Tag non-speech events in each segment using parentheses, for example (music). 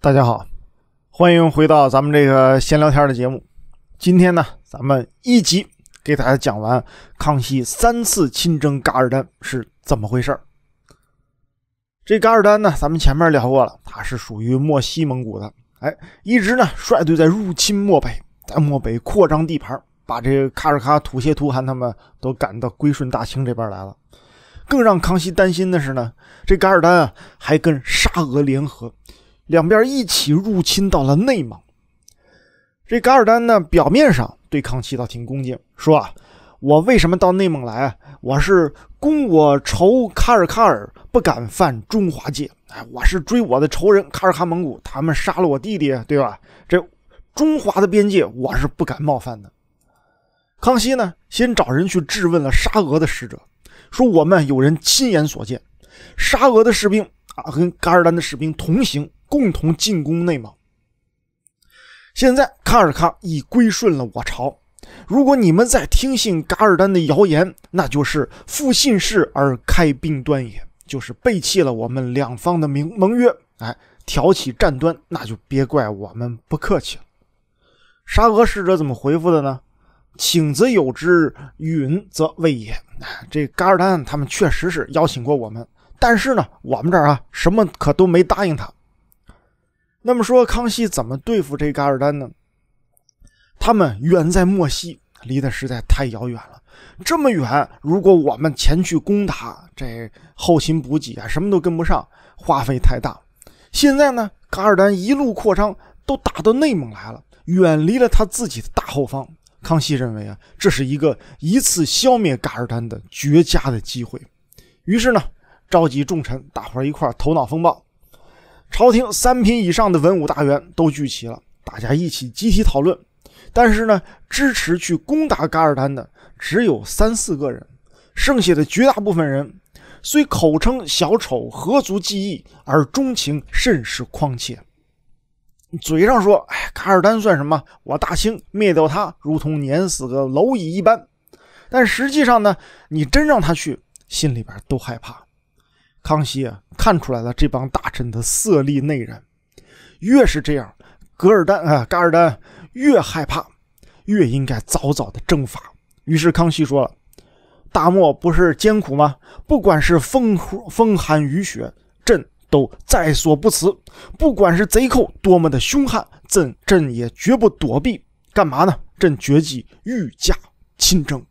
大家好，欢迎回到咱们这个闲聊天的节目。今天呢，咱们一集给大家讲完康熙三次亲征噶尔丹是怎么回事儿。这噶尔丹呢，咱们前面聊过了，他是属于漠西蒙古的，哎，一直呢率队在入侵漠北，在漠北扩张地盘，把这个喀尔喀土谢图汗他们都赶到归顺大清这边来了。更让康熙担心的是呢，这噶尔丹啊还跟沙俄联合。两边一起入侵到了内蒙。这噶尔丹呢，表面上对康熙倒挺恭敬，说啊，我为什么到内蒙来啊？我是攻我仇卡尔卡尔，不敢犯中华界。哎，我是追我的仇人卡尔喀蒙古，他们杀了我弟弟，对吧？这中华的边界我是不敢冒犯的。康熙呢，先找人去质问了沙俄的使者，说我们有人亲眼所见，沙俄的士兵啊，跟噶尔丹的士兵同行。共同进攻内蒙。现在喀尔喀已归顺了我朝，如果你们再听信噶尔丹的谣言，那就是负信誓而开兵端，也就是背弃了我们两方的盟盟约。哎，挑起战端，那就别怪我们不客气了。沙俄使者怎么回复的呢？请则有之，允则未也。这噶尔丹他们确实是邀请过我们，但是呢，我们这儿啊，什么可都没答应他。那么说，康熙怎么对付这噶尔丹呢？他们远在漠西，离得实在太遥远了。这么远，如果我们前去攻打，这后勤补给啊，什么都跟不上，花费太大。现在呢，噶尔丹一路扩张，都打到内蒙来了，远离了他自己的大后方。康熙认为啊，这是一个一次消灭噶尔丹的绝佳的机会。于是呢，召集重臣，大伙一块头脑风暴。朝廷三品以上的文武大员都聚齐了，大家一起集体讨论。但是呢，支持去攻打噶尔丹的只有三四个人，剩下的绝大部分人虽口称“小丑何足计议”，而钟情甚是狂切。嘴上说：“哎，噶尔丹算什么？我大清灭掉他，如同碾死个蝼蚁一般。”但实际上呢，你真让他去，心里边都害怕。康熙啊，看出来了，这帮大臣的色厉内荏。越是这样，噶尔丹啊，噶尔丹越害怕，越应该早早的征伐。于是康熙说了：“大漠不是艰苦吗？不管是风风寒、雨雪，朕都在所不辞。不管是贼寇多么的凶悍，朕朕也绝不躲避。干嘛呢？朕决计御驾亲征。”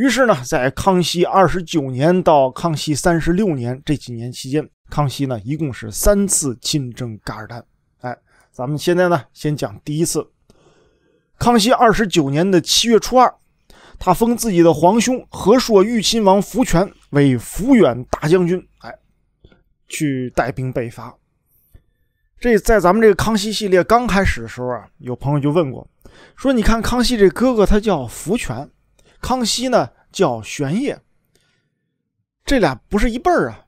于是呢，在康熙二十九年到康熙三十六年这几年期间，康熙呢一共是三次亲征噶尔丹。哎，咱们现在呢先讲第一次。康熙二十九年的七月初二，他封自己的皇兄和硕裕亲王福全为抚远大将军，哎，去带兵北伐。这在咱们这个康熙系列刚开始的时候啊，有朋友就问过，说你看康熙这哥哥他叫福全。康熙呢叫玄烨，这俩不是一辈儿啊，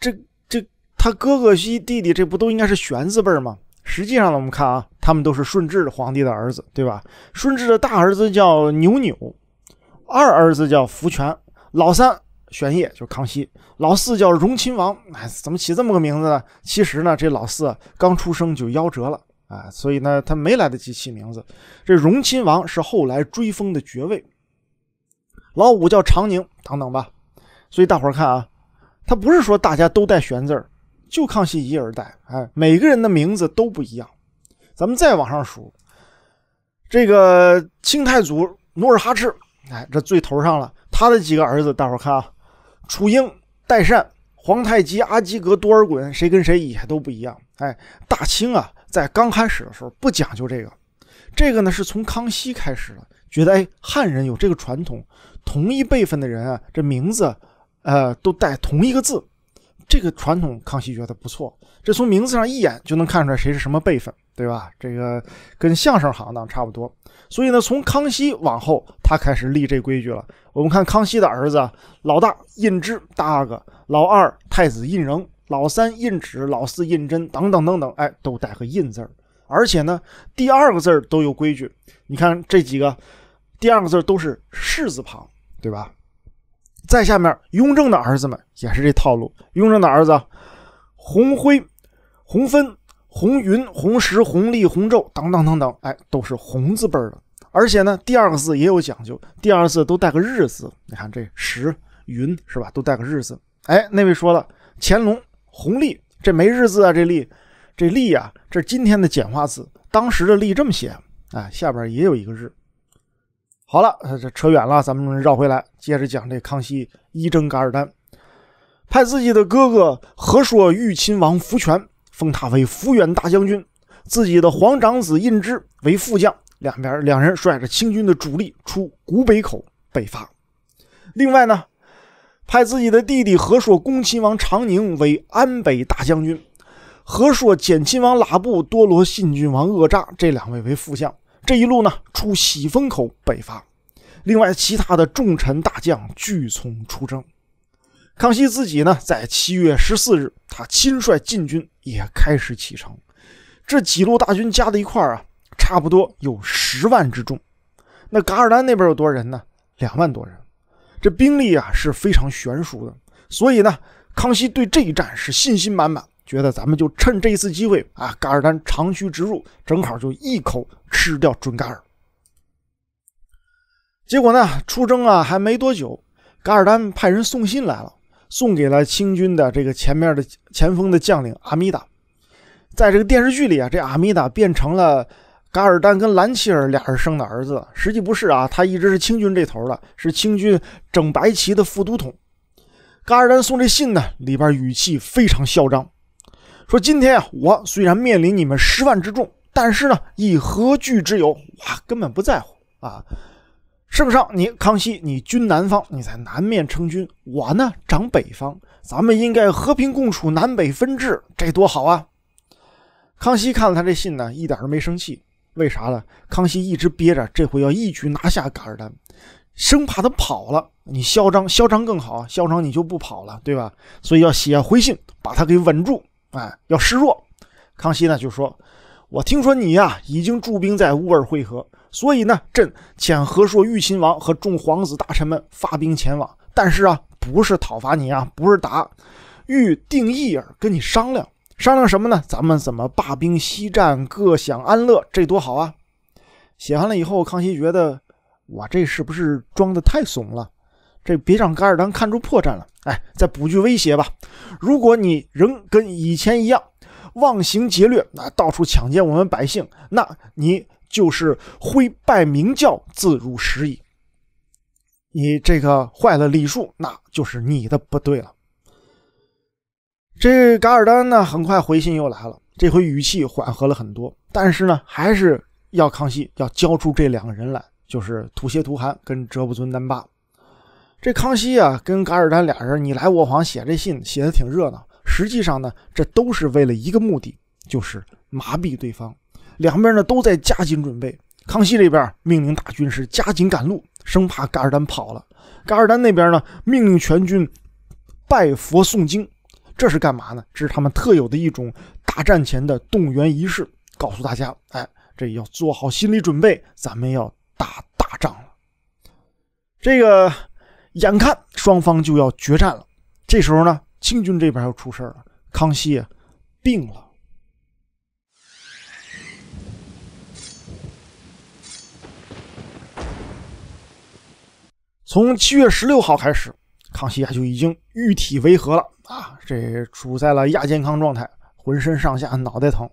这这他哥哥西弟弟，这不都应该是玄字辈儿吗？实际上呢，我们看啊，他们都是顺治皇帝的儿子，对吧？顺治的大儿子叫牛扭，二儿子叫福全，老三玄烨就是康熙，老四叫荣亲王。哎，怎么起这么个名字呢？其实呢，这老四刚出生就夭折了啊，所以呢，他没来得及起名字。这荣亲王是后来追封的爵位。老五叫长宁，等等吧。所以大伙儿看啊，他不是说大家都带玄字儿，就康熙一人带。哎，每个人的名字都不一样。咱们再往上数，这个清太祖努尔哈赤，哎，这最头上了。他的几个儿子，大伙儿看啊，楚英、代善、皇太极、阿济格、多尔衮，谁跟谁也都不一样。哎，大清啊，在刚开始的时候不讲究这个，这个呢是从康熙开始了，觉得哎，汉人有这个传统。同一辈分的人啊，这名字，呃，都带同一个字，这个传统康熙觉得不错。这从名字上一眼就能看出来谁是什么辈分，对吧？这个跟相声行当差不多。所以呢，从康熙往后，他开始立这规矩了。我们看康熙的儿子，老大胤禛，大阿哥；老二太子胤禛，老三胤祉，老四胤禛，等等等等，哎，都带个“胤”字儿。而且呢，第二个字儿都有规矩。你看这几个，第二个字都是“士”字旁。对吧？再下面，雍正的儿子们也是这套路。雍正的儿子，红辉、红芬、红云、红石、红立、红昼，等等等等，哎，都是红字辈的。而且呢，第二个字也有讲究，第二个字都带个日字。你看这石、云是吧，都带个日字。哎，那位说了，乾隆红历，这没日字啊？这历，这历啊，这今天的简化字，当时的历这么写，哎，下边也有一个日。好了，这扯远了，咱们绕回来，接着讲这康熙一征噶尔丹，派自己的哥哥和硕裕亲王福全，封他为抚远大将军，自己的皇长子胤禛为副将，两边两人率着清军的主力出古北口北伐。另外呢，派自己的弟弟和硕恭亲王长宁为安北大将军，和硕简亲王拉布多罗信郡王鄂扎这两位为副将。这一路呢，出喜峰口北伐，另外其他的重臣大将俱从出征。康熙自己呢，在七月十四日，他亲率禁军也开始启程。这几路大军加在一块啊，差不多有十万之众。那噶尔丹那边有多少人呢？两万多人。这兵力啊是非常悬殊的，所以呢，康熙对这一战是信心满满。觉得咱们就趁这一次机会啊，噶尔丹长驱直入，正好就一口吃掉准噶尔。结果呢，出征啊还没多久，噶尔丹派人送信来了，送给了清军的这个前面的前锋的将领阿米达。在这个电视剧里啊，这阿米达变成了噶尔丹跟蓝琪尔俩人生的儿子，实际不是啊，他一直是清军这头的，是清军整白旗的副都统。噶尔丹送这信呢，里边语气非常嚣张。说今天我虽然面临你们十万之众，但是呢，以何惧之有？哇，根本不在乎啊！圣上，你康熙，你军南方，你在南面称君，我呢，掌北方，咱们应该和平共处，南北分治，这多好啊！康熙看了他这信呢，一点都没生气，为啥呢？康熙一直憋着，这回要一举拿下噶尔丹，生怕他跑了。你嚣张，嚣张更好，嚣张你就不跑了，对吧？所以要写回信，把他给稳住。哎，要示弱。康熙呢就说：“我听说你呀已经驻兵在乌尔会合，所以呢，朕遣和硕裕亲王和众皇子大臣们发兵前往。但是啊，不是讨伐你啊，不是打，欲定义耳，跟你商量。商量什么呢？咱们怎么罢兵息战，各享安乐，这多好啊！”写完了以后，康熙觉得我这是不是装的太怂了？这别让噶尔丹看出破绽了，哎，再补句威胁吧。如果你仍跟以前一样妄行劫掠，那到处抢劫我们百姓，那你就是挥拜明教，自辱时矣。你这个坏了礼数，那就是你的不对了。这噶尔丹呢，很快回信又来了，这回语气缓和了很多，但是呢，还是要康熙要交出这两个人来，就是吐谢图汗跟哲布尊丹巴。这康熙啊，跟噶尔丹俩人，你来我往写这信，写的挺热闹。实际上呢，这都是为了一个目的，就是麻痹对方。两边呢都在加紧准备。康熙这边命令大军是加紧赶路，生怕噶尔丹跑了。噶尔丹那边呢，命令全军拜佛诵经，这是干嘛呢？这是他们特有的一种大战前的动员仪式，告诉大家：哎，这要做好心理准备，咱们要打大仗了。这个。眼看双方就要决战了，这时候呢，清军这边又出事了。康熙病了，从七月十六号开始，康熙呀就已经玉体维和了啊，这处在了亚健康状态，浑身上下脑袋疼。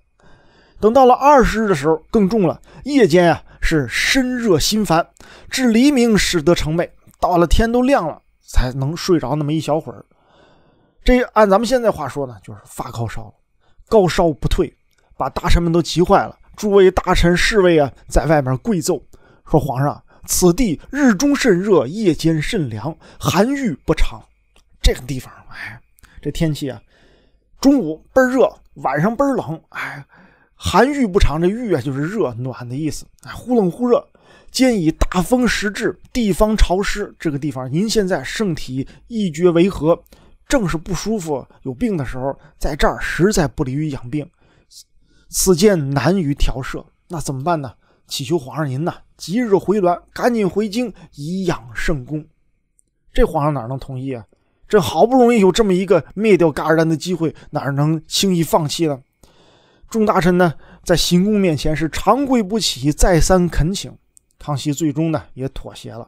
等到了二十日的时候更重了，夜间啊是身热心烦，至黎明使得成寐。到了天都亮了，才能睡着那么一小会儿。这按咱们现在话说呢，就是发高烧，高烧不退，把大臣们都急坏了。诸位大臣侍卫啊，在外面跪奏说：“皇上，此地日中甚热，夜间甚凉，寒欲不长。这个地方，哎，这天气啊，中午倍儿热，晚上倍儿冷。哎，寒欲不长，这欲啊，就是热暖的意思，哎，忽冷忽热。”兼以大风时至，地方潮湿，这个地方您现在圣体一蹶为何，正是不舒服、有病的时候，在这儿实在不利于养病，此间难于调摄，那怎么办呢？祈求皇上您呐，即日回銮，赶紧回京以养圣功。这皇上哪能同意啊？这好不容易有这么一个灭掉噶尔丹的机会，哪能轻易放弃呢？众大臣呢，在行宫面前是长跪不起，再三恳请。康熙最终呢也妥协了，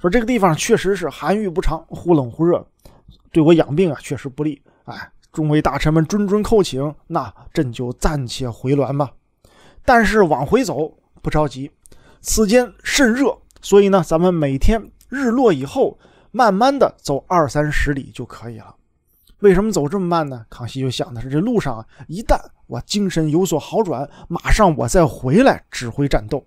说这个地方确实是寒郁不长，忽冷忽热，对我养病啊确实不利。哎，众位大臣们谆谆叩请，那朕就暂且回銮吧。但是往回走不着急，此间甚热，所以呢，咱们每天日落以后，慢慢的走二三十里就可以了。为什么走这么慢呢？康熙就想的是，这路上啊，一旦我精神有所好转，马上我再回来指挥战斗。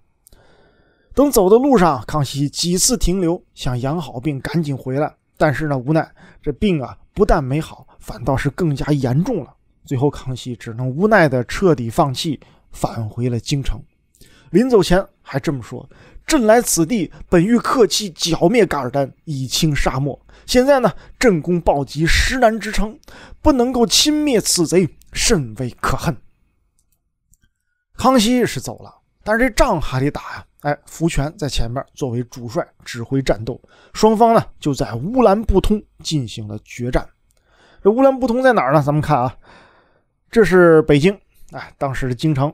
等走的路上，康熙几次停留，想养好病，赶紧回来。但是呢，无奈这病啊，不但没好，反倒是更加严重了。最后，康熙只能无奈的彻底放弃，返回了京城。临走前还这么说：“朕来此地，本欲客气剿灭噶尔丹，以清沙漠。现在呢，朕功暴极，实难支撑，不能够亲灭此贼，甚为可恨。”康熙是走了，但是这仗还得打呀。哎，福全在前面作为主帅指挥战斗，双方呢就在乌兰布通进行了决战。这乌兰布通在哪儿呢？咱们看啊，这是北京，哎，当时的京城。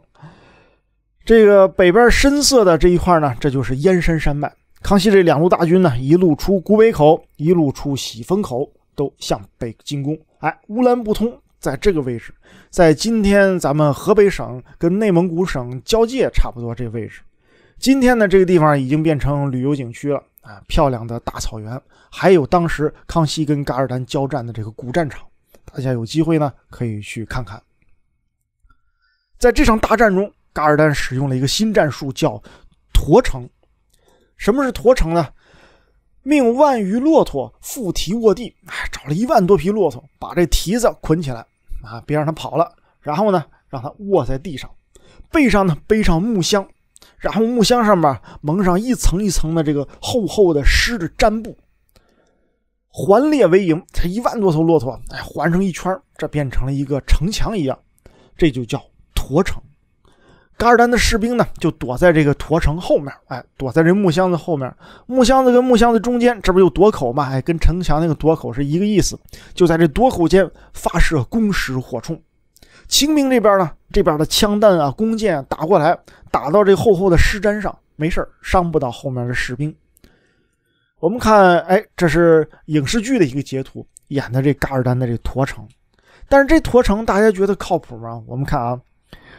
这个北边深色的这一块呢，这就是燕山山脉。康熙这两路大军呢，一路出古北口，一路出喜峰口，都向北进攻。哎，乌兰布通在这个位置，在今天咱们河北省跟内蒙古省交界差不多这位置。今天呢，这个地方已经变成旅游景区了啊！漂亮的大草原，还有当时康熙跟噶尔丹交战的这个古战场，大家有机会呢可以去看看。在这场大战中，噶尔丹使用了一个新战术，叫驼城。什么是驼城呢？命万余骆驼负蹄卧地，哎，找了一万多匹骆驼，把这蹄子捆起来啊，别让它跑了。然后呢，让它卧在地上，背上呢背上木箱。然后木箱上面蒙上一层一层的这个厚厚的湿的毡布，环列为营，才一万多头骆驼，哎，环成一圈，这变成了一个城墙一样，这就叫驼城。噶尔丹的士兵呢，就躲在这个驼城后面，哎，躲在这木箱子后面，木箱子跟木箱子中间，这不有垛口吗？哎，跟城墙那个垛口是一个意思，就在这垛口间发射弓矢火铳。清兵这边呢，这边的枪弹啊、弓箭打过来，打到这厚厚的尸毡上，没事伤不到后面的士兵。我们看，哎，这是影视剧的一个截图，演的这噶尔丹的这驼城。但是这驼城大家觉得靠谱吗？我们看啊，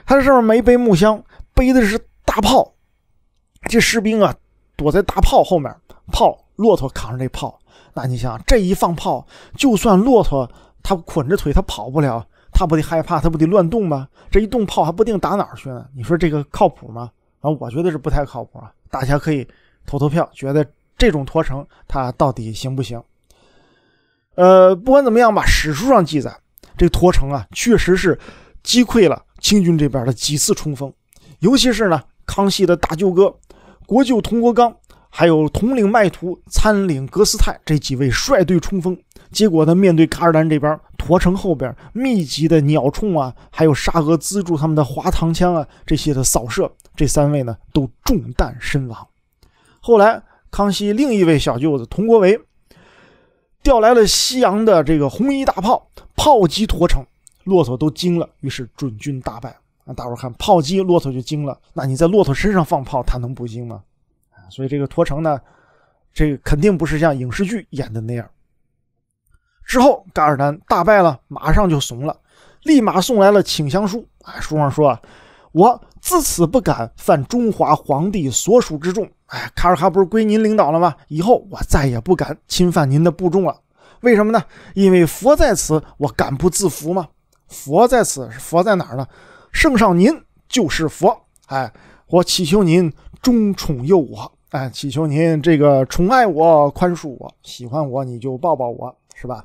他这上面没背木箱，背的是大炮。这士兵啊，躲在大炮后面，炮骆驼扛着这炮。那你想，这一放炮，就算骆驼他捆着腿，他跑不了。他不得害怕，他不得乱动吗？这一动炮还不定打哪儿去呢？你说这个靠谱吗？啊，我觉得是不太靠谱啊！大家可以投投票，觉得这种驼城它到底行不行？呃，不管怎么样吧，史书上记载，这驼城啊，确实是击溃了清军这边的几次冲锋，尤其是呢，康熙的大舅哥、国舅佟国刚。还有统领麦图、参领格斯泰这几位率队冲锋，结果呢，面对卡尔丹这边驼城后边密集的鸟铳啊，还有沙俄资助他们的滑膛枪啊这些的扫射，这三位呢都中弹身亡。后来康熙另一位小舅子佟国维调来了西洋的这个红衣大炮，炮击驼城，骆驼都惊了，于是准军大败。那大伙看，炮击骆驼就惊了，那你在骆驼身上放炮，它能不惊吗？所以这个托城呢，这个肯定不是像影视剧演的那样。之后，噶尔丹大败了，马上就怂了，立马送来了请降书。哎，书上说：“啊，我自此不敢犯中华皇帝所属之众。”哎，卡尔哈不是归您领导了吗？以后我再也不敢侵犯您的部众了。为什么呢？因为佛在此，我敢不自服吗？佛在此，佛在哪儿呢？圣上您就是佛。哎，我祈求您忠宠佑我。哎，祈求您这个宠爱我、宽恕我、喜欢我，你就抱抱我，是吧？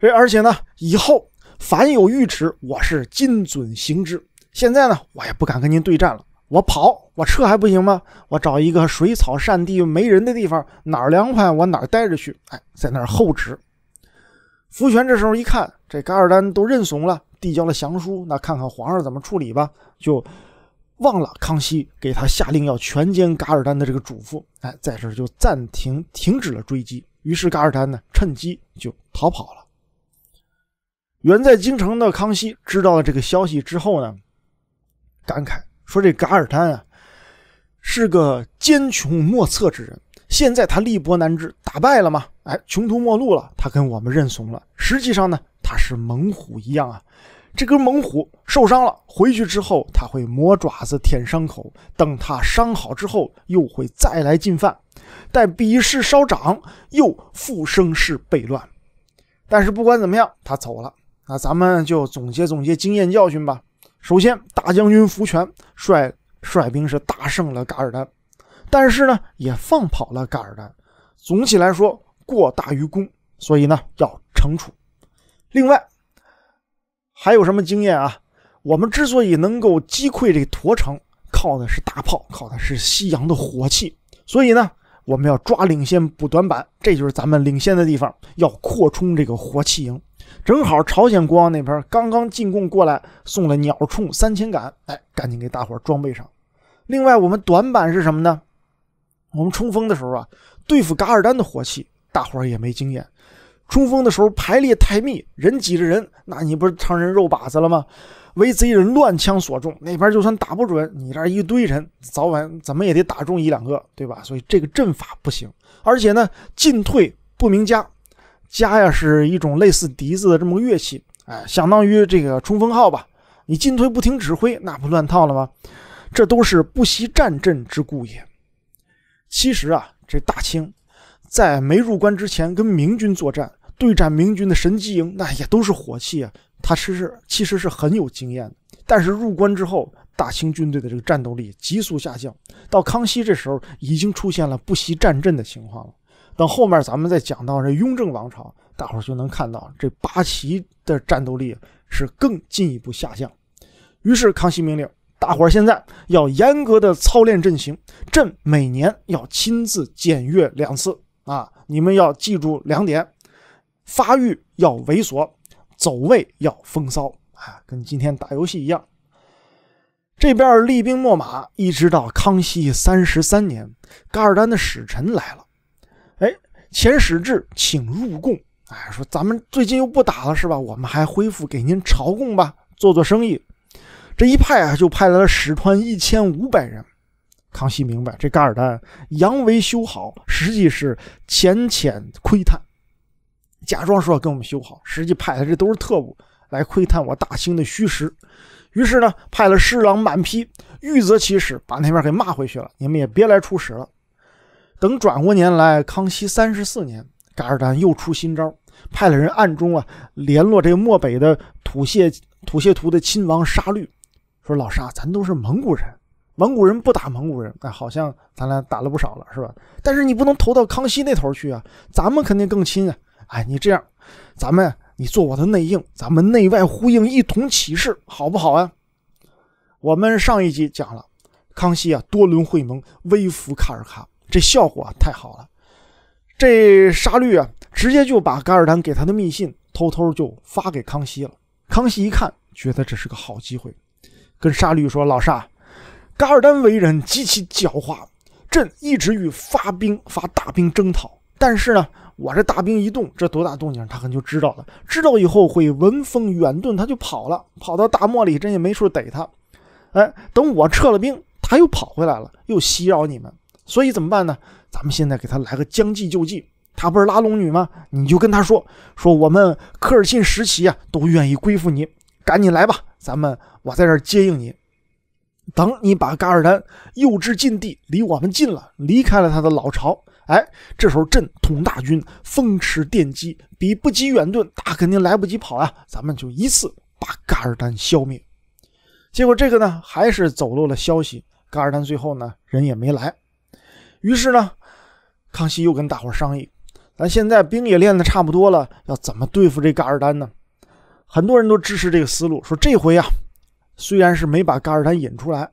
这而且呢，以后凡有欲迟，我是金遵行之。现在呢，我也不敢跟您对战了，我跑，我撤还不行吗？我找一个水草善地、没人的地方，哪儿凉快我哪儿待着去。哎，在那儿候旨。福 (laughs) 全这时候一看，这噶尔丹都认怂了，递交了降书，那看看皇上怎么处理吧，就。忘了康熙给他下令要全歼噶尔丹的这个嘱咐，哎，在这就暂停停止了追击。于是噶尔丹呢趁机就逃跑了。远在京城的康熙知道了这个消息之后呢，感慨说：“这噶尔丹啊，是个奸穷莫测之人。现在他力薄难支，打败了吗？哎，穷途末路了，他跟我们认怂了。实际上呢，他是猛虎一样啊。”这根猛虎受伤了，回去之后他会磨爪子舔伤口，等他伤好之后又会再来进犯。待鄙势稍长，又复生事悖乱。但是不管怎么样，他走了。那咱们就总结总结经验教训吧。首先，大将军福全率率兵是大胜了噶尔丹，但是呢也放跑了噶尔丹。总体来说，过大于功，所以呢要惩处。另外。还有什么经验啊？我们之所以能够击溃这驼城，靠的是大炮，靠的是西洋的火器。所以呢，我们要抓领先补短板，这就是咱们领先的地方，要扩充这个火器营。正好朝鲜国王那边刚刚进贡过来，送了鸟铳三千杆，哎，赶紧给大伙装备上。另外，我们短板是什么呢？我们冲锋的时候啊，对付噶尔丹的火器，大伙儿也没经验。冲锋的时候排列太密，人挤着人，那你不是常人肉靶子了吗？为贼人乱枪所中，那边就算打不准，你这一堆人早晚怎么也得打中一两个，对吧？所以这个阵法不行，而且呢，进退不明家，家呀是一种类似笛子的这么个乐器，哎，相当于这个冲锋号吧。你进退不听指挥，那不乱套了吗？这都是不惜战阵之故也。其实啊，这大清在没入关之前跟明军作战。对战明军的神机营，那也都是火器啊。他其实其实是很有经验的，但是入关之后，大清军队的这个战斗力急速下降，到康熙这时候已经出现了不习战阵的情况了。等后面咱们再讲到这雍正王朝，大伙儿就能看到这八旗的战斗力是更进一步下降。于是康熙命令大伙儿现在要严格的操练阵型，朕每年要亲自检阅两次啊！你们要记住两点。发育要猥琐，走位要风骚啊！跟今天打游戏一样。这边厉兵秣马，一直到康熙三十三年，噶尔丹的使臣来了。哎，遣使至，请入贡。哎，说咱们最近又不打了，是吧？我们还恢复给您朝贡吧，做做生意。这一派啊，就派来了使团一千五百人。康熙明白，这噶尔丹扬威修好，实际是浅浅窥探。假装说要跟我们修好，实际派的这都是特务来窥探我大清的虚实。于是呢，派了侍郎满批，玉泽起使，把那边给骂回去了。你们也别来出使了。等转过年来，康熙三十四年，噶尔丹又出新招，派了人暗中啊联络这个漠北的土谢土谢图的亲王沙律，说老沙，咱都是蒙古人，蒙古人不打蒙古人，哎，好像咱俩打了不少了，是吧？但是你不能投到康熙那头去啊，咱们肯定更亲啊。哎，你这样，咱们你做我的内应，咱们内外呼应，一同起事，好不好啊？我们上一集讲了，康熙啊，多伦会盟，微服卡尔卡，这效果啊太好了。这沙律啊，直接就把噶尔丹给他的密信偷偷就发给康熙了。康熙一看，觉得这是个好机会，跟沙律说：“老沙，噶尔丹为人极其狡猾，朕一直与发兵发大兵征讨，但是呢。”我这大兵一动，这多大动静，他可能就知道了。知道以后会闻风远遁，他就跑了，跑到大漠里，真也没处逮他。哎，等我撤了兵，他又跑回来了，又袭扰你们。所以怎么办呢？咱们现在给他来个将计就计。他不是拉拢女吗？你就跟他说说，我们科尔沁时旗啊，都愿意归附你，赶紧来吧，咱们我在这接应你。等你把噶尔丹诱至禁地，离我们近了，离开了他的老巢。哎，这时候朕统大军，风驰电击，比不及远遁，他肯定来不及跑啊！咱们就一次把噶尔丹消灭。结果这个呢，还是走漏了消息，噶尔丹最后呢人也没来。于是呢，康熙又跟大伙商议，咱现在兵也练得差不多了，要怎么对付这噶尔丹呢？很多人都支持这个思路，说这回啊，虽然是没把噶尔丹引出来。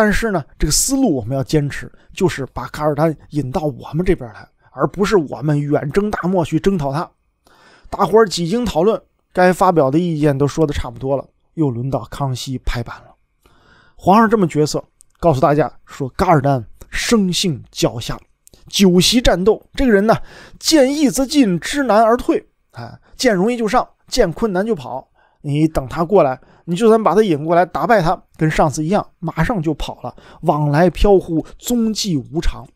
但是呢，这个思路我们要坚持，就是把卡尔丹引到我们这边来，而不是我们远征大漠去征讨他。大伙儿几经讨论，该发表的意见都说的差不多了，又轮到康熙拍板了。皇上这么决色，告诉大家说：，噶尔丹生性狡黠，久习战斗，这个人呢，见易则进，知难而退，啊，见容易就上，见困难就跑。你等他过来，你就算把他引过来，打败他，跟上次一样，马上就跑了，往来飘忽，踪迹无常，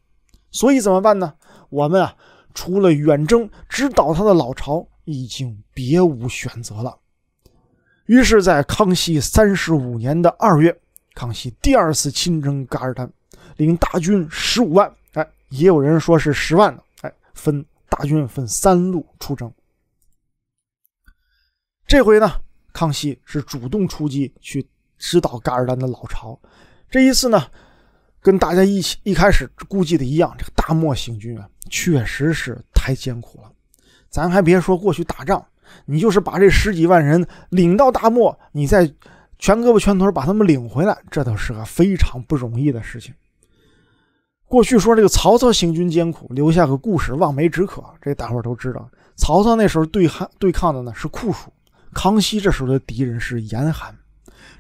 所以怎么办呢？我们啊，除了远征直捣他的老巢，已经别无选择了。于是，在康熙三十五年的二月，康熙第二次亲征噶尔丹，领大军十五万，哎，也有人说是十万呢，哎，分大军分三路出征，这回呢？康熙是主动出击去直捣噶尔丹的老巢，这一次呢，跟大家一起一开始估计的一样，这个大漠行军啊，确实是太艰苦了。咱还别说过去打仗，你就是把这十几万人领到大漠，你再全胳膊全腿把他们领回来，这都是个非常不容易的事情。过去说这个曹操行军艰苦，留下个故事望梅止渴，这大伙都知道。曹操那时候对汉对抗的呢是酷暑。康熙这时候的敌人是严寒，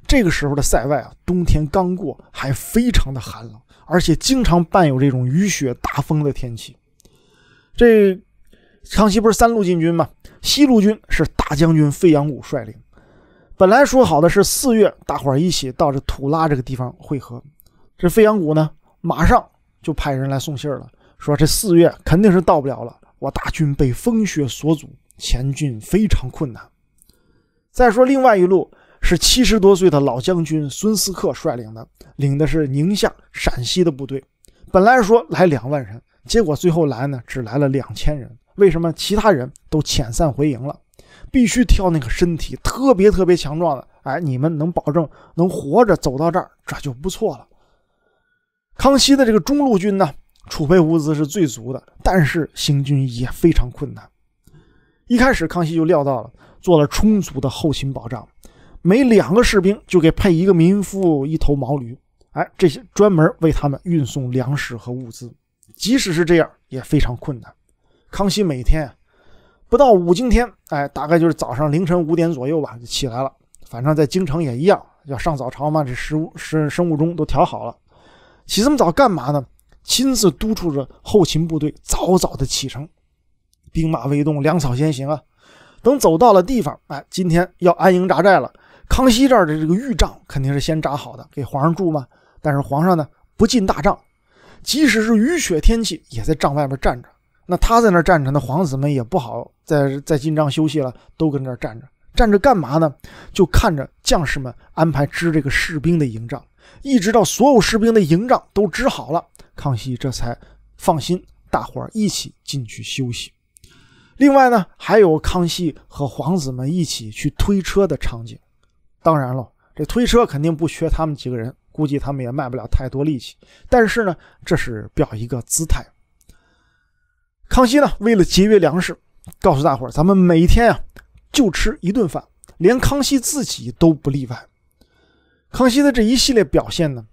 这个时候的塞外啊，冬天刚过，还非常的寒冷，而且经常伴有这种雨雪大风的天气。这康熙不是三路进军吗？西路军是大将军费扬古率领，本来说好的是四月大伙儿一起到这土拉这个地方会合，这费扬古呢，马上就派人来送信儿了，说这四月肯定是到不了了，我大军被风雪所阻，前进非常困难。再说，另外一路是七十多岁的老将军孙思克率领的，领的是宁夏、陕西的部队。本来说来两万人，结果最后来呢，只来了两千人。为什么？其他人都遣散回营了，必须挑那个身体特别特别强壮的。哎，你们能保证能活着走到这儿，这就不错了。康熙的这个中路军呢，储备物资是最足的，但是行军也非常困难。一开始康熙就料到了，做了充足的后勤保障，每两个士兵就给配一个民夫一头毛驴，哎，这些专门为他们运送粮食和物资。即使是这样，也非常困难。康熙每天不到五更天，哎，大概就是早上凌晨五点左右吧，就起来了。反正，在京城也一样，要上早朝嘛，这食物时生物钟都调好了。起这么早干嘛呢？亲自督促着后勤部队早早的启程。兵马未动，粮草先行啊！等走到了地方，哎，今天要安营扎寨了。康熙这儿的这个御帐肯定是先扎好的，给皇上住嘛。但是皇上呢，不进大帐，即使是雨雪天气，也在帐外边站着。那他在那儿站着，那皇子们也不好再再进帐休息了，都跟那儿站着。站着干嘛呢？就看着将士们安排支这个士兵的营帐，一直到所有士兵的营帐都支好了，康熙这才放心，大伙儿一起进去休息。另外呢，还有康熙和皇子们一起去推车的场景。当然了，这推车肯定不缺他们几个人，估计他们也卖不了太多力气。但是呢，这是表一个姿态。康熙呢，为了节约粮食，告诉大伙儿：“咱们每天啊，就吃一顿饭，连康熙自己都不例外。”康熙的这一系列表现呢，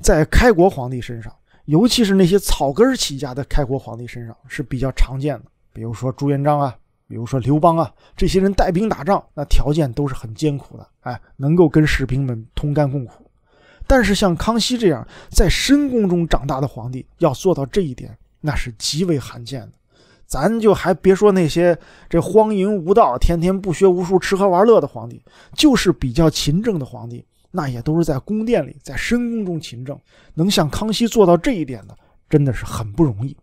在开国皇帝身上，尤其是那些草根儿起家的开国皇帝身上是比较常见的。比如说朱元璋啊，比如说刘邦啊，这些人带兵打仗，那条件都是很艰苦的，哎，能够跟士兵们同甘共苦。但是像康熙这样在深宫中长大的皇帝，要做到这一点，那是极为罕见的。咱就还别说那些这荒淫无道、天天不学无术、吃喝玩乐的皇帝，就是比较勤政的皇帝，那也都是在宫殿里、在深宫中勤政。能像康熙做到这一点的，真的是很不容易。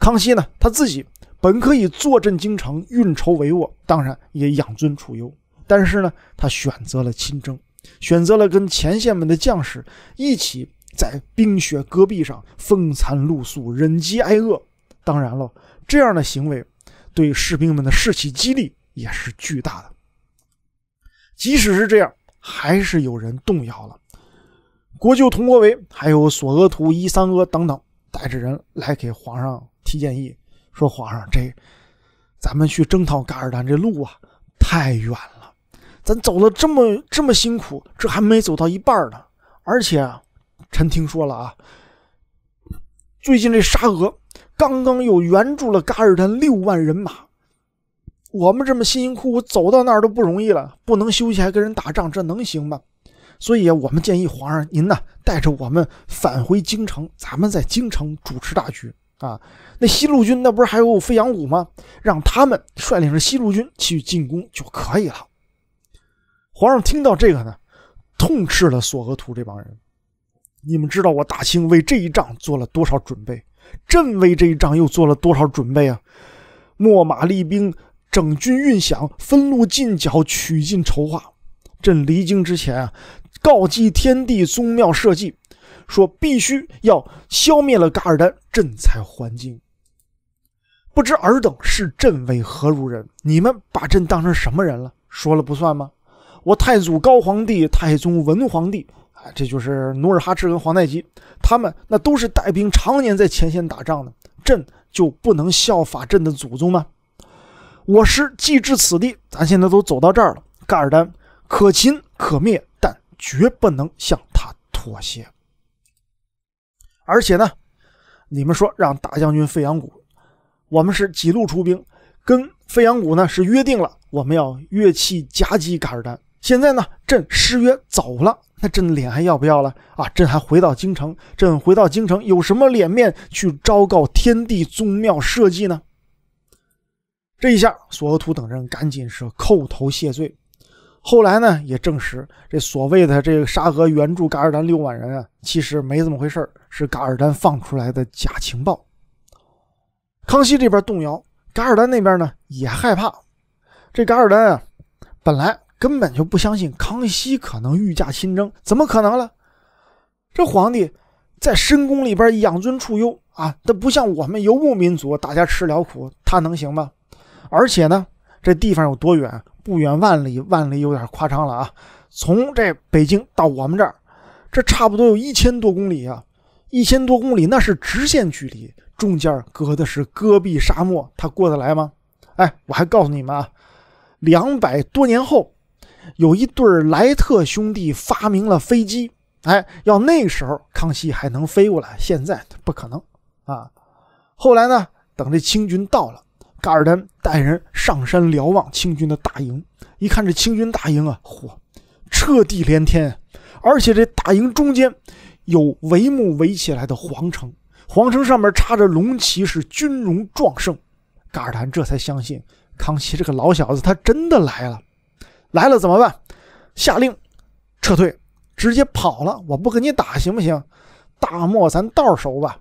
康熙呢，他自己。本可以坐镇京城运筹帷幄，当然也养尊处优，但是呢，他选择了亲征，选择了跟前线们的将士一起在冰雪戈壁上风餐露宿、忍饥挨饿。当然了，这样的行为对士兵们的士气激励也是巨大的。即使是这样，还是有人动摇了。国舅佟国维，还有索额图、伊桑阿等等，带着人来给皇上提建议。说皇上，这咱们去征讨噶尔丹，这路啊太远了，咱走了这么这么辛苦，这还没走到一半呢。而且啊，臣听说了啊，最近这沙俄刚刚又援助了噶尔丹六万人马，我们这么辛辛苦苦走到那儿都不容易了，不能休息还跟人打仗，这能行吗？所以啊，我们建议皇上您呢带着我们返回京城，咱们在京城主持大局。啊，那西路军那不是还有飞扬古吗？让他们率领着西路军去进攻就可以了。皇上听到这个呢，痛斥了索额图这帮人。你们知道我大清为这一仗做了多少准备？朕为这一仗又做了多少准备啊？秣马厉兵，整军运饷，分路进剿，取尽筹划。朕离京之前啊，告祭天地、宗庙、社稷。说必须要消灭了噶尔丹，朕才还京。不知尔等是朕为何如人？你们把朕当成什么人了？说了不算吗？我太祖高皇帝、太宗文皇帝，啊，这就是努尔哈赤跟皇太极，他们那都是带兵常年在前线打仗的，朕就不能效法朕的祖宗吗？我师既至此地，咱现在都走到这儿了。噶尔丹可擒可灭，但绝不能向他妥协。而且呢，你们说让大将军费扬古，我们是几路出兵，跟费扬古呢是约定了，我们要乐器夹击噶尔丹。现在呢，朕失约走了，那朕脸还要不要了啊？朕还回到京城，朕回到京城有什么脸面去昭告天地宗庙社稷呢？这一下，索额图等人赶紧是叩头谢罪。后来呢，也证实这所谓的这个沙俄援助噶尔丹六万人啊，其实没这么回事儿。是噶尔丹放出来的假情报，康熙这边动摇，噶尔丹那边呢也害怕。这噶尔丹啊，本来根本就不相信康熙可能御驾亲征，怎么可能了？这皇帝在深宫里边养尊处优啊，他不像我们游牧民族，大家吃了苦，他能行吗？而且呢，这地方有多远？不远万里，万里有点夸张了啊！从这北京到我们这儿，这差不多有一千多公里啊！一千多公里，那是直线距离，中间隔的是戈壁沙漠，他过得来吗？哎，我还告诉你们啊，两百多年后，有一对莱特兄弟发明了飞机。哎，要那时候康熙还能飞过来，现在不可能啊。后来呢，等这清军到了，噶尔丹带人上山瞭望清军的大营，一看这清军大营啊，嚯，彻地连天，而且这大营中间。有帷幕围起来的皇城，皇城上面插着龙旗，是军容壮盛。噶尔丹这才相信，康熙这个老小子他真的来了。来了怎么办？下令撤退，直接跑了。我不跟你打行不行？大漠咱道儿熟吧。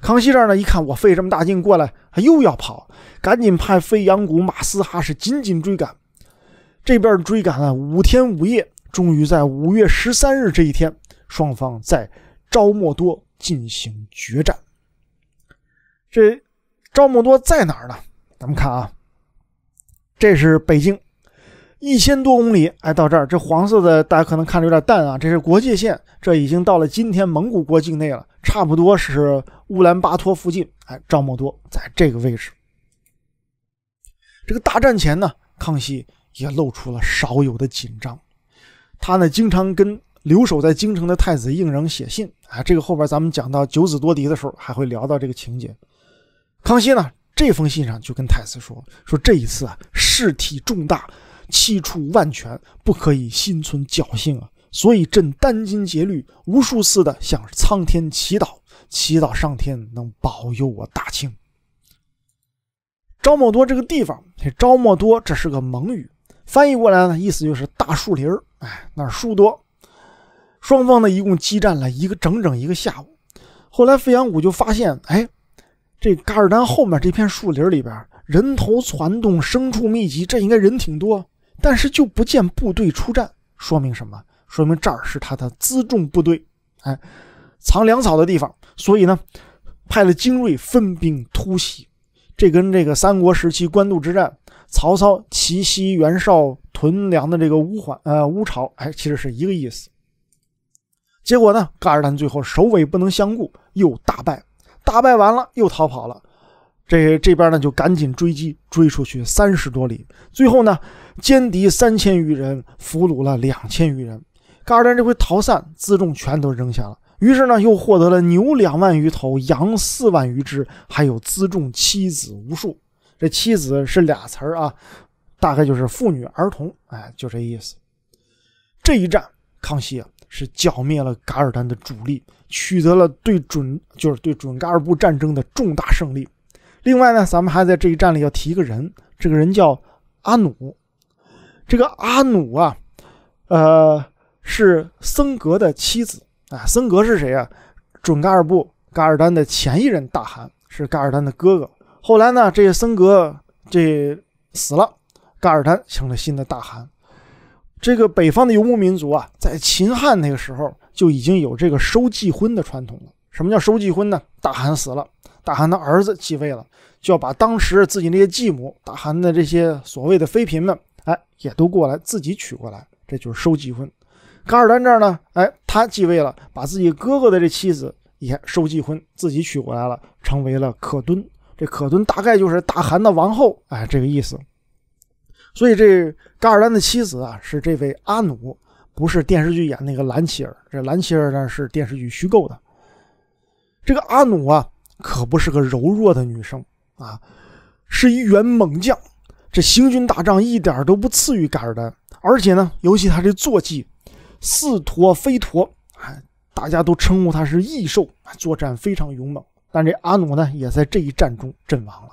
康熙这儿呢，一看我费这么大劲过来，他又要跑，赶紧派飞扬古马斯哈是紧紧追赶。这边追赶了五天五夜，终于在五月十三日这一天。双方在昭莫多进行决战。这招莫多在哪儿呢？咱们看啊，这是北京，一千多公里。哎，到这儿，这黄色的大家可能看着有点淡啊，这是国界线，这已经到了今天蒙古国境内了，差不多是乌兰巴托附近。哎，招莫多在这个位置。这个大战前呢，康熙也露出了少有的紧张，他呢经常跟。留守在京城的太子胤仁写信啊，这个后边咱们讲到九子夺嫡的时候还会聊到这个情节。康熙呢，这封信上就跟太子说：“说这一次啊，事体重大，气处万全，不可以心存侥幸啊。所以朕殚精竭虑，无数次的向苍天祈祷，祈祷上天能保佑我大清。”招莫多这个地方，招莫多这是个蒙语，翻译过来呢，意思就是大树林儿，哎，那儿树多。双方呢，一共激战了一个整整一个下午。后来费扬武就发现，哎，这噶尔丹后面这片树林里边人头攒动，牲畜密集，这应该人挺多，但是就不见部队出战，说明什么？说明这儿是他的辎重部队，哎，藏粮草的地方。所以呢，派了精锐分兵突袭。这跟这个三国时期官渡之战，曹操奇袭袁绍屯粮的这个乌桓呃乌巢，哎，其实是一个意思。结果呢，噶尔丹最后首尾不能相顾，又大败，大败完了又逃跑了。这这边呢就赶紧追击，追出去三十多里，最后呢歼敌三千余人，俘虏了两千余人。噶尔丹这回逃散，辎重全都扔下了。于是呢又获得了牛两万余头，羊四万余只，还有辎重妻子无数。这妻子是俩词儿啊，大概就是妇女儿童，哎，就这意思。这一战，康熙啊。是剿灭了噶尔丹的主力，取得了对准就是对准噶尔部战争的重大胜利。另外呢，咱们还在这一战里要提一个人，这个人叫阿努。这个阿努啊，呃，是森格的妻子啊。森格是谁啊？准噶尔部噶尔丹的前一任大汗，是噶尔丹的哥哥。后来呢，这个森格这死了，噶尔丹成了新的大汗。这个北方的游牧民族啊，在秦汉那个时候就已经有这个收继婚的传统了。什么叫收继婚呢？大汗死了，大汗的儿子继位了，就要把当时自己那些继母、大汗的这些所谓的妃嫔们，哎，也都过来自己娶过来，这就是收继婚。噶尔丹这儿呢，哎，他继位了，把自己哥哥的这妻子也收继婚，自己娶过来了，成为了可敦。这可敦大概就是大汗的王后，哎，这个意思。所以这噶尔丹的妻子啊，是这位阿努，不是电视剧演那个蓝琪尔。这蓝琪尔呢是电视剧虚构的。这个阿努啊，可不是个柔弱的女生啊，是一员猛将。这行军打仗一点都不次于噶尔丹，而且呢，尤其他这坐骑，似驼非驼，啊，大家都称呼他是异兽，作战非常勇猛。但这阿努呢，也在这一战中阵亡了。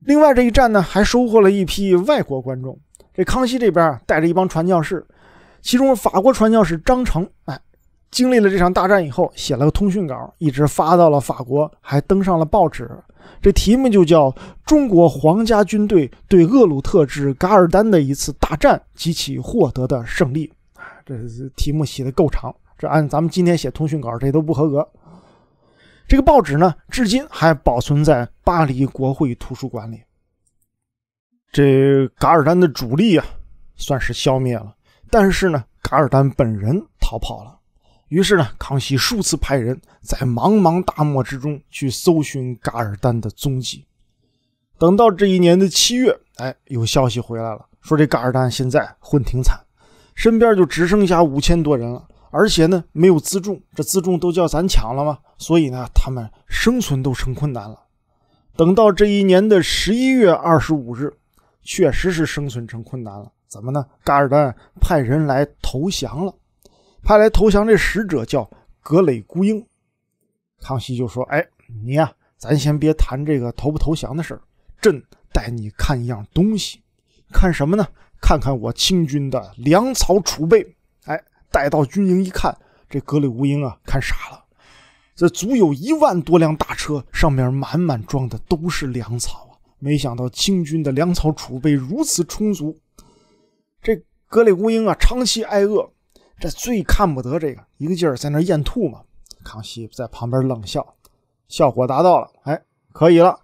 另外这一战呢，还收获了一批外国观众。这康熙这边带着一帮传教士，其中法国传教士张成，哎，经历了这场大战以后，写了个通讯稿，一直发到了法国，还登上了报纸。这题目就叫《中国皇家军队对厄鲁特之噶尔丹的一次大战及其获得的胜利》。这题目写的够长，这按咱们今天写通讯稿，这都不合格。这个报纸呢，至今还保存在巴黎国会图书馆里。这噶尔丹的主力啊，算是消灭了，但是呢，噶尔丹本人逃跑了。于是呢，康熙数次派人，在茫茫大漠之中去搜寻噶尔丹的踪迹。等到这一年的七月，哎，有消息回来了，说这噶尔丹现在混挺惨，身边就只剩下五千多人了。而且呢，没有辎重，这辎重都叫咱抢了吗？所以呢，他们生存都成困难了。等到这一年的十一月二十五日，确实是生存成困难了。怎么呢？噶尔丹派人来投降了，派来投降这使者叫格雷孤英。康熙就说：“哎，你呀，咱先别谈这个投不投降的事儿，朕带你看一样东西。看什么呢？看看我清军的粮草储备。”带到军营一看，这格里乌英啊，看傻了。这足有一万多辆大车，上面满满装的都是粮草。啊！没想到清军的粮草储备如此充足。这格里乌英啊，长期挨饿，这最看不得这个，一个劲儿在那咽吐嘛。康熙在旁边冷笑，效果达到了。哎，可以了。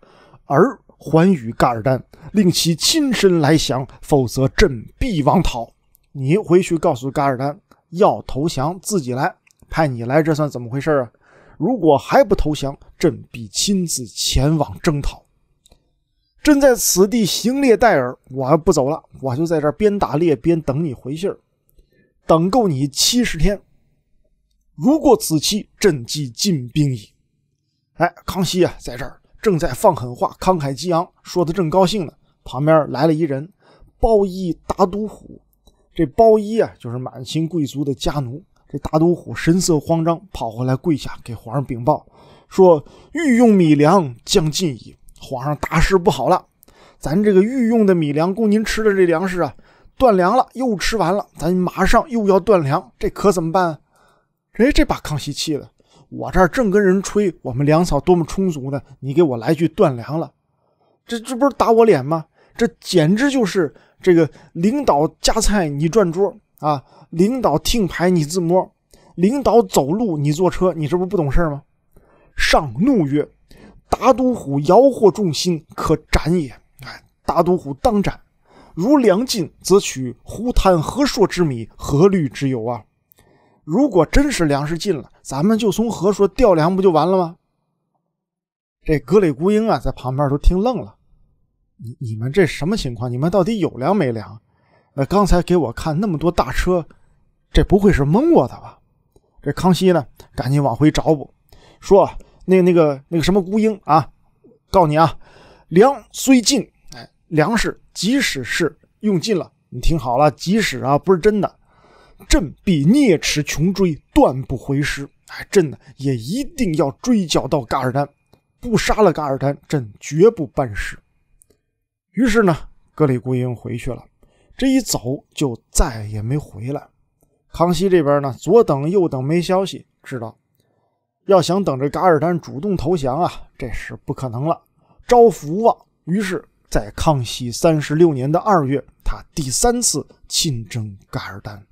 而还与噶尔丹，令其亲身来降，否则朕必亡逃。你回去告诉噶尔丹。要投降自己来，派你来这算怎么回事啊？如果还不投降，朕必亲自前往征讨。朕在此地行猎待尔，我不走了，我就在这边打猎边等你回信儿，等够你七十天。如果此期朕即进兵矣。哎，康熙啊，在这儿正在放狠话，慷慨激昂，说的正高兴呢。旁边来了一人，包衣打都虎。这包衣啊，就是满清贵族的家奴。这大都虎神色慌张，跑回来跪下给皇上禀报，说御用米粮将尽矣。皇上大事不好了，咱这个御用的米粮供您吃的这粮食啊，断粮了，又吃完了，咱马上又要断粮，这可怎么办？哎，这把康熙气了。我这儿正跟人吹我们粮草多么充足呢，你给我来句断粮了，这这不是打我脸吗？这简直就是。这个领导夹菜你转桌啊，领导听牌你自摸，领导走路你坐车，你这不不懂事吗？上怒曰：“达都虎摇惑众心，可斩也。”哎，达都虎当斩。如梁尽，则取胡滩何硕之米，何虑之有啊？如果真是粮食尽了，咱们就从何说调粮不就完了吗？这格雷孤鹰啊，在旁边都听愣了。你你们这什么情况？你们到底有粮没粮？呃，刚才给我看那么多大车，这不会是蒙我的吧？这康熙呢，赶紧往回找补，说那那个那个什么孤鹰啊，告你啊，粮虽尽，哎，粮食即使是用尽了，你听好了，即使啊不是真的，朕必聂齿穷追，断不回师。哎，朕呢也一定要追缴到噶尔丹，不杀了噶尔丹，朕绝不班师。于是呢，格里古英回去了，这一走就再也没回来。康熙这边呢，左等右等没消息，知道要想等这噶尔丹主动投降啊，这是不可能了，招福啊。于是，在康熙三十六年的二月，他第三次亲征噶尔丹。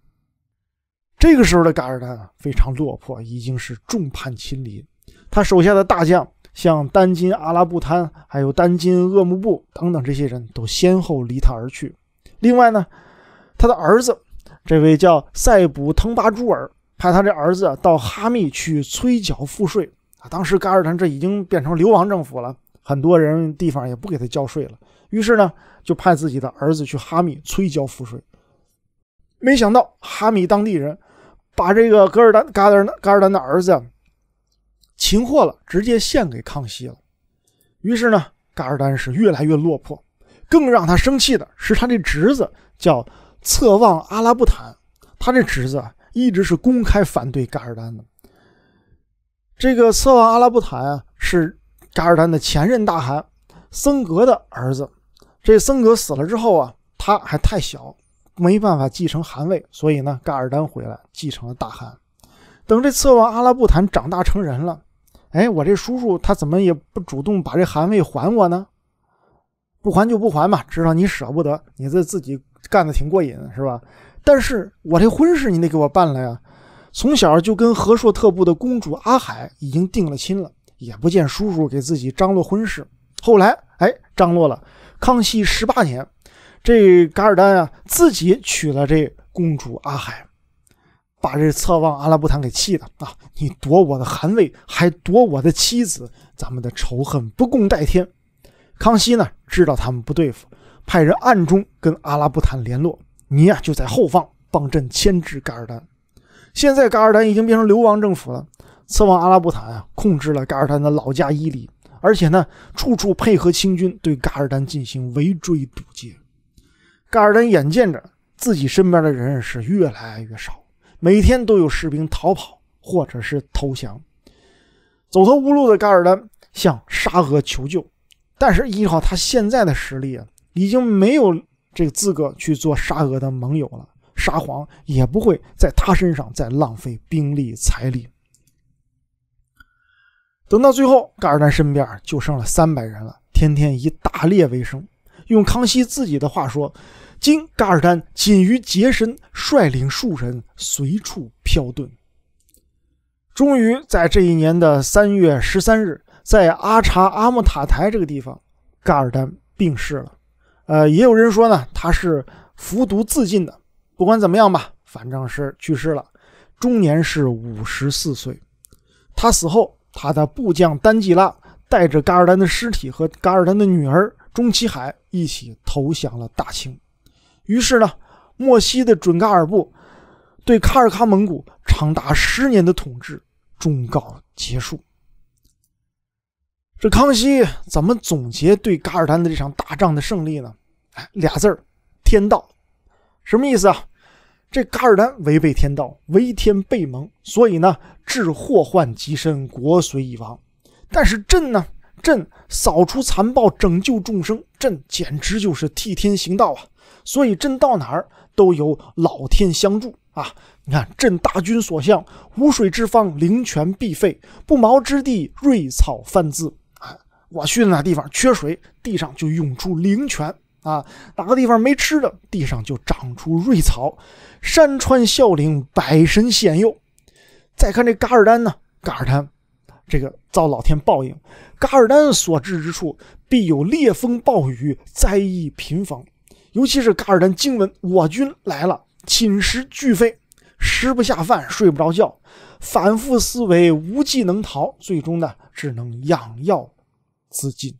这个时候的噶尔丹啊，非常落魄，已经是众叛亲离，他手下的大将。像丹金、阿拉布坦，还有丹金厄木布等等，这些人都先后离他而去。另外呢，他的儿子，这位叫赛卜腾巴朱尔，派他的儿子到哈密去催缴赋税啊。当时噶尔丹这已经变成流亡政府了，很多人地方也不给他交税了。于是呢，就派自己的儿子去哈密催缴赋税。没想到哈密当地人把这个噶尔丹、噶尔噶尔丹的儿子。擒获了，直接献给康熙了。于是呢，噶尔丹是越来越落魄。更让他生气的是，他的侄子叫策妄阿拉布坦。他这侄子啊，一直是公开反对噶尔丹的。这个策妄阿拉布坦啊，是噶尔丹的前任大汗，森格的儿子。这森格死了之后啊，他还太小，没办法继承汗位，所以呢，噶尔丹回来继承了大汗。等这策妄阿拉布坦长大成人了。哎，我这叔叔他怎么也不主动把这汗位还我呢？不还就不还嘛，知道你舍不得，你这自己干的挺过瘾是吧？但是我这婚事你得给我办了呀！从小就跟和硕特部的公主阿海已经定了亲了，也不见叔叔给自己张罗婚事。后来，哎，张罗了，康熙十八年，这噶尔丹啊自己娶了这公主阿海。把这策望阿拉布坦给气的啊！你夺我的汗位，还夺我的妻子，咱们的仇恨不共戴天。康熙呢知道他们不对付，派人暗中跟阿拉布坦联络。你呀就在后方帮朕牵制噶尔丹。现在噶尔丹已经变成流亡政府了。策望阿拉布坦啊控制了噶尔丹的老家伊犁，而且呢处处配合清军对噶尔丹进行围追堵截。噶尔丹眼见着自己身边的人是越来越少。每天都有士兵逃跑或者是投降，走投无路的噶尔丹向沙俄求救，但是依靠他现在的实力啊，已经没有这个资格去做沙俄的盟友了。沙皇也不会在他身上再浪费兵力财力。等到最后，噶尔丹身边就剩了三百人了，天天以打猎为生。用康熙自己的话说。今噶尔丹仅余杰身，率领数人随处飘遁。终于在这一年的三月十三日，在阿查阿木塔台这个地方，噶尔丹病逝了。呃，也有人说呢，他是服毒自尽的。不管怎么样吧，反正是去世了，终年是五十四岁。他死后，他的部将丹吉拉带着噶尔丹的尸体和噶尔丹的女儿钟其海一起投降了大清。于是呢，莫西的准噶尔部对喀尔喀蒙古长达十年的统治终告结束。这康熙怎么总结对噶尔丹的这场大仗的胜利呢？哎，俩字儿，天道。什么意思啊？这噶尔丹违背天道，违天背盟，所以呢，致祸患极深，国虽已亡。但是朕呢，朕扫除残暴，拯救众生，朕简直就是替天行道啊！所以朕到哪儿都有老天相助啊！你看，朕大军所向，无水之方灵泉必废；不毛之地瑞草翻滋。啊，我去的那地方缺水，地上就涌出灵泉啊！哪个地方没吃的，地上就长出瑞草。山川啸灵，百神显佑。再看这噶尔丹呢？噶尔丹，这个遭老天报应。噶尔丹所至之处，必有烈风暴雨，灾异频发。尤其是噶尔丹惊闻我军来了，寝食俱废，食不下饭，睡不着觉，反复思维，无计能逃，最终呢，只能养药自尽。